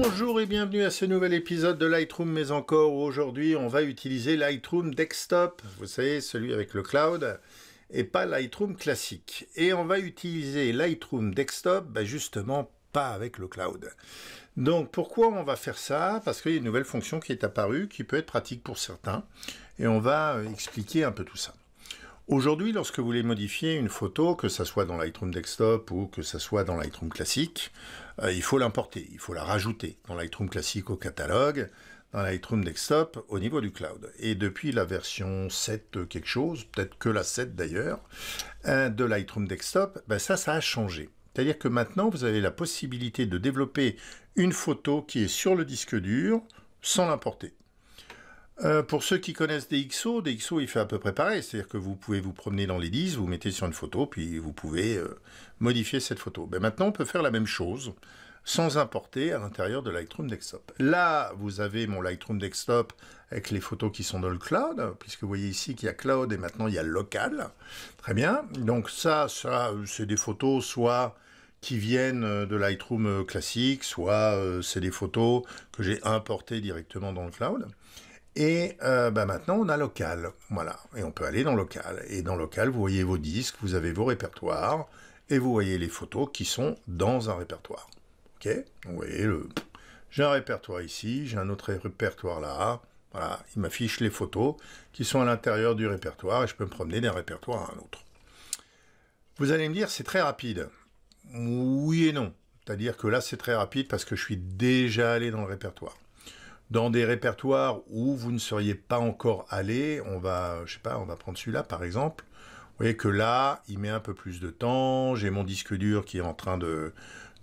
Bonjour et bienvenue à ce nouvel épisode de Lightroom mais encore aujourd'hui on va utiliser Lightroom Desktop, vous savez celui avec le cloud et pas Lightroom classique. Et on va utiliser Lightroom Desktop bah, justement pas avec le cloud. Donc pourquoi on va faire ça Parce qu'il y a une nouvelle fonction qui est apparue qui peut être pratique pour certains et on va euh, expliquer un peu tout ça. Aujourd'hui, lorsque vous voulez modifier une photo, que ça soit dans Lightroom Desktop ou que ça soit dans Lightroom Classique, euh, il faut l'importer, il faut la rajouter dans Lightroom Classique au catalogue, dans Lightroom Desktop au niveau du cloud. Et depuis la version 7 quelque chose, peut-être que la 7 d'ailleurs, euh, de Lightroom Desktop, ben ça, ça a changé. C'est-à-dire que maintenant, vous avez la possibilité de développer une photo qui est sur le disque dur sans l'importer. Euh, pour ceux qui connaissent DxO, DxO il fait à peu près pareil, c'est-à-dire que vous pouvez vous promener dans les vous mettez sur une photo, puis vous pouvez euh, modifier cette photo. Ben maintenant, on peut faire la même chose sans importer à l'intérieur de Lightroom Desktop. Là, vous avez mon Lightroom Desktop avec les photos qui sont dans le cloud, puisque vous voyez ici qu'il y a cloud et maintenant il y a local. Très bien. Donc ça, ça c'est des photos soit qui viennent euh, de Lightroom classique, soit c'est des photos que j'ai importées directement dans le cloud. Et euh, bah, maintenant, on a local. Voilà. Et on peut aller dans local. Et dans local, vous voyez vos disques, vous avez vos répertoires, et vous voyez les photos qui sont dans un répertoire. OK Vous voyez, j'ai un répertoire ici, j'ai un autre répertoire là. Voilà, il m'affiche les photos qui sont à l'intérieur du répertoire et je peux me promener d'un répertoire à un autre. Vous allez me dire, c'est très rapide. Oui et non. C'est-à-dire que là, c'est très rapide parce que je suis déjà allé dans le répertoire dans des répertoires où vous ne seriez pas encore allé, on va, je sais pas, on va prendre celui-là par exemple. Vous voyez que là, il met un peu plus de temps, j'ai mon disque dur qui est en train de,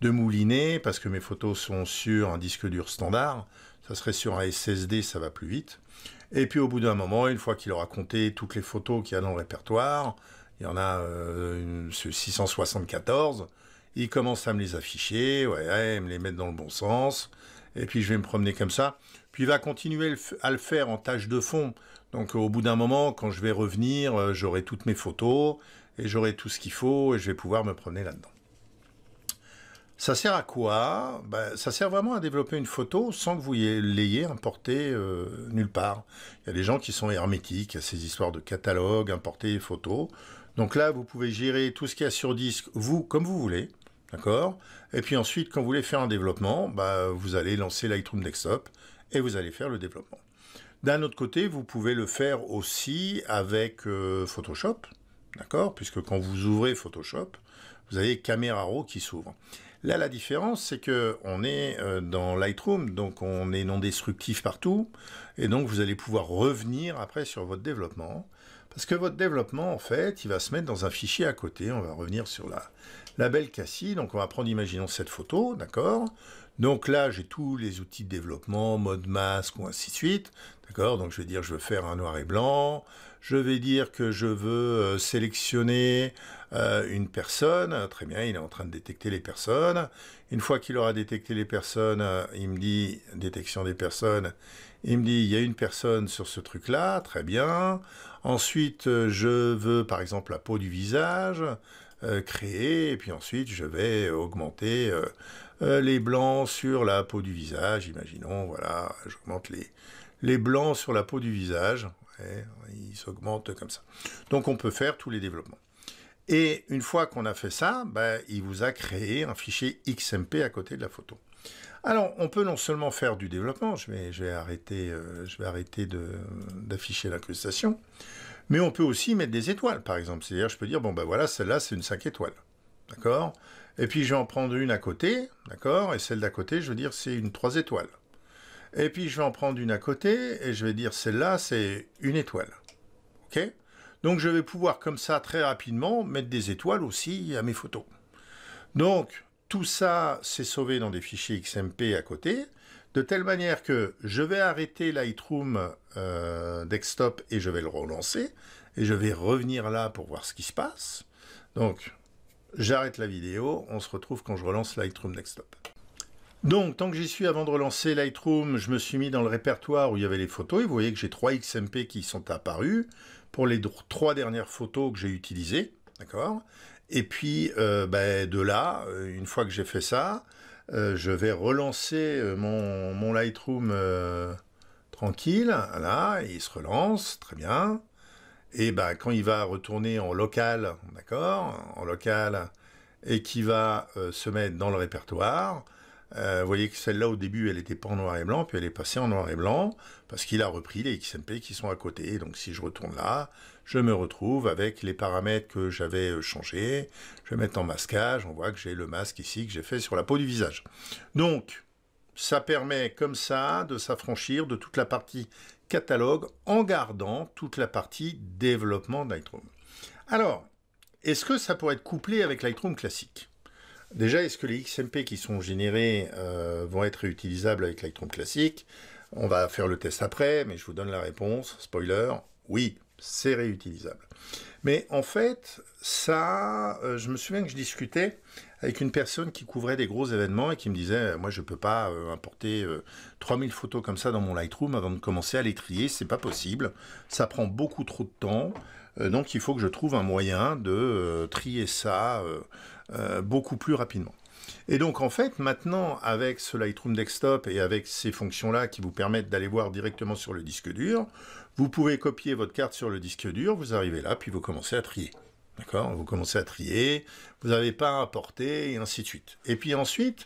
mouliner parce que mes photos sont sur un disque dur standard. Ça serait sur un SSD, ça va plus vite. Et puis au bout d'un moment, une fois qu'il aura compté toutes les photos qu'il y a dans le répertoire, il y en a 674, euh, il commence à me les afficher, ouais, me les mettre dans le bon sens et puis je vais me promener comme ça. Puis il va continuer à le faire en tâche de fond. Donc au bout d'un moment, quand je vais revenir, euh, j'aurai toutes mes photos et j'aurai tout ce qu'il faut et je vais pouvoir me promener là-dedans. Ça sert à quoi bah, Ça sert vraiment à développer une photo sans que vous l'ayez importée euh, nulle part. Il y a des gens qui sont hermétiques à ces histoires de catalogue, importer photos. Donc là, vous pouvez gérer tout ce qu'il y a sur disque, vous, comme vous voulez. D'accord Et puis ensuite, quand vous voulez faire un développement, bah, vous allez lancer Lightroom Desktop et vous allez faire le développement. D'un autre côté, vous pouvez le faire aussi avec euh, Photoshop, d'accord Puisque quand vous ouvrez Photoshop, vous avez Camera Raw qui s'ouvre. Là, la différence, c'est que on est euh, dans Lightroom, donc on est non destructif partout, et donc vous allez pouvoir revenir après sur votre développement, parce que votre développement, en fait, il va se mettre dans un fichier à côté. On va revenir sur la belle Cassie, donc on va prendre, imaginons cette photo, d'accord. Donc là, j'ai tous les outils de développement, mode masque ou ainsi de suite, d'accord. Donc je vais dire, je veux faire un noir et blanc, je vais dire que je veux euh, sélectionner euh, une personne. Euh, très bien, il est en train de détecter les personnes. Une fois qu'il aura détecté les personnes, il me dit détection des personnes. Il me dit il y a une personne sur ce truc-là. Très bien. Ensuite, je veux par exemple la peau du visage. créer et puis ensuite je vais augmenter les blancs sur la peau du visage imaginons voilà j'augmente les les blancs sur la peau du visage il s'augmente comme ça. Donc on peut faire tous les développements. Et une fois qu'on a fait ça, ben, il vous a créé un fichier XMP à côté de la photo. Alors, on peut non seulement faire du développement, je vais, arrêter, euh, arrêter d'afficher l'incrustation, mais on peut aussi mettre des étoiles, par exemple. C'est-à-dire, je peux dire, bon, ben voilà, celle-là, c'est une 5 étoiles. D'accord Et puis, je vais en prendre une à côté, d'accord Et celle d'à côté, je veux dire, c'est une 3 étoiles. Et puis je vais en prendre une à côté et je vais dire celle-là, c'est une étoile. OK Donc je vais pouvoir comme ça très rapidement mettre des étoiles aussi à mes photos. Donc tout ça, c'est sauvé dans des fichiers XMP à côté, de telle manière que je vais arrêter Lightroom euh, desktop et je vais le relancer. Et je vais revenir là pour voir ce qui se passe. Donc j'arrête la vidéo, on se retrouve quand je relance Lightroom desktop. Donc, tant que j'y suis, avant de relancer Lightroom, je me suis mis dans le répertoire où il y avait les photos. Et vous voyez que j'ai trois XMP qui sont apparus pour les trois dernières photos que j'ai utilisées. D'accord Et puis, euh, ben, de là, euh, une fois que j'ai fait ça, euh, je vais relancer mon, Lightroom tranquille. Voilà, il se relance, très bien. Et ben, quand il va retourner en local, d'accord En local, et qu'il va se mettre dans le répertoire, euh, vous voyez que celle-là, au début, elle n'était pas en noir et blanc, puis elle est passée en noir et blanc, parce qu'il a repris les XMP qui sont à côté. Donc si je retourne là, je me retrouve avec les paramètres que j'avais euh, changés. Je vais mettre en masquage, on voit que j'ai le masque ici que j'ai fait sur la peau du visage. Donc, ça permet comme ça de s'affranchir de toute la partie catalogue en gardant toute la partie développement de Alors, est-ce que ça pourrait être couplé avec Lightroom classique Déjà, est-ce que les XMP qui sont générés euh, vont être réutilisables avec Lightroom classique On va faire le test après, mais je vous donne la réponse. Spoiler, oui, c'est réutilisable. Mais en fait, ça, euh, je me souviens que je discutais avec une personne qui couvrait des gros événements et qui me disait, moi je ne peux pas euh, importer 3000 euh, photos comme ça dans mon Lightroom avant de commencer à les trier, c'est pas possible, ça prend beaucoup trop de temps, donc il faut que je trouve un moyen de trier ça beaucoup plus rapidement. Et donc en fait, maintenant, avec ce Lightroom Desktop et avec ces fonctions-là qui vous permettent d'aller voir directement sur le disque dur, vous pouvez copier votre carte sur le disque dur, vous arrivez là, puis vous commencez à trier. D'accord Vous commencez à trier, vous n'avez pas à importer et ainsi de suite. Et puis ensuite,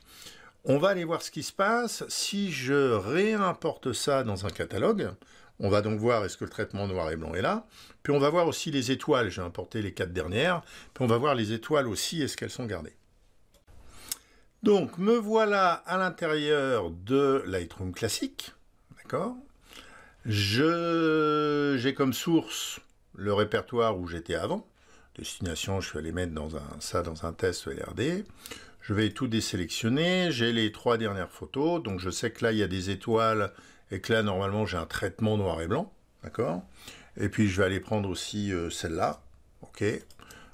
on va aller voir ce qui se passe si je réimporte ça dans un catalogue. On va donc voir est-ce que le traitement noir et blanc est là. Puis on va voir aussi les étoiles, j'ai importé les quatre dernières. Puis on va voir les étoiles aussi, est-ce qu'elles sont gardées. Donc, me voilà à l'intérieur de Lightroom classique. D'accord J'ai comme source le répertoire où j'étais avant. Destination, je vais allé mettre dans un, ça dans un test LRD. E je vais tout désélectionner. J'ai les trois dernières photos. Donc, je sais que là, il y a des étoiles et que là, normalement, j'ai un traitement noir et blanc. D'accord Et puis, je vais aller prendre aussi euh, celle-là. OK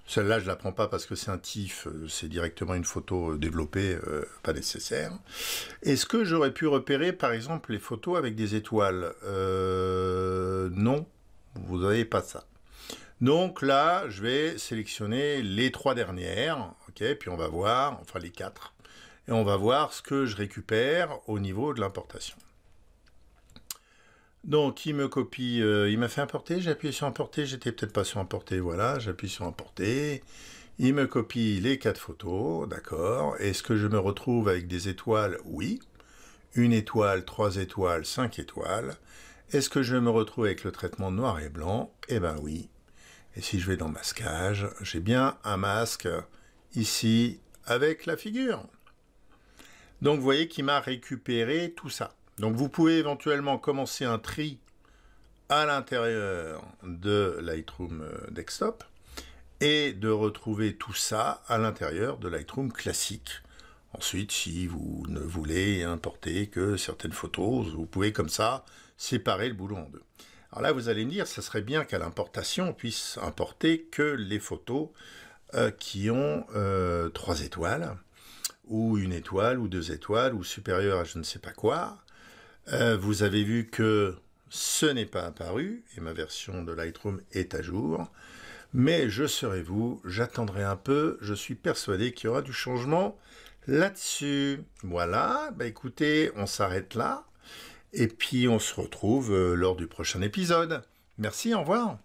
celle-là, je la prends pas parce que c'est un TIF, euh, c'est directement une photo euh, développée, euh, pas nécessaire. Est-ce que j'aurais pu repérer, par exemple, les photos avec des étoiles Non, vous n'avez pas ça. Donc là, je vais sélectionner les trois dernières, ok, puis on va voir, enfin les quatre, et on va voir ce que je récupère au niveau de l'importation. Donc, il me copie, euh, il m'a fait importer, j'ai appuyé sur importer, j'étais peut-être pas sur importer, voilà, j'appuie sur importer. Il me copie les quatre photos, d'accord. Est-ce que je me retrouve avec des étoiles Oui. Une étoile, trois étoiles, cinq étoiles. Est-ce que je me retrouve avec le traitement noir et blanc Eh bien, oui. Et si je vais dans masquage, j'ai bien un masque ici avec la figure. Donc vous voyez qu'il m'a récupéré tout ça. Donc vous pouvez éventuellement commencer un tri à l'intérieur de Lightroom euh, Desktop et de retrouver tout ça à l'intérieur de Lightroom classique. Ensuite, si vous ne voulez importer que certaines photos, vous pouvez comme ça séparer le boulot en deux. Alors là, vous allez me dire, ça serait bien qu'à l'importation, on puisse importer que les photos euh, qui ont 3 euh, trois étoiles, ou une étoile, ou deux étoiles, ou supérieures à je ne sais pas quoi. Euh, vous avez vu que ce n'est pas apparu, et ma version de Lightroom est à jour. Mais je serai vous, j'attendrai un peu, je suis persuadé qu'il y aura du changement là-dessus. Voilà, bah écoutez, on s'arrête là, et puis on se retrouve euh, lors du prochain épisode. Merci, au revoir.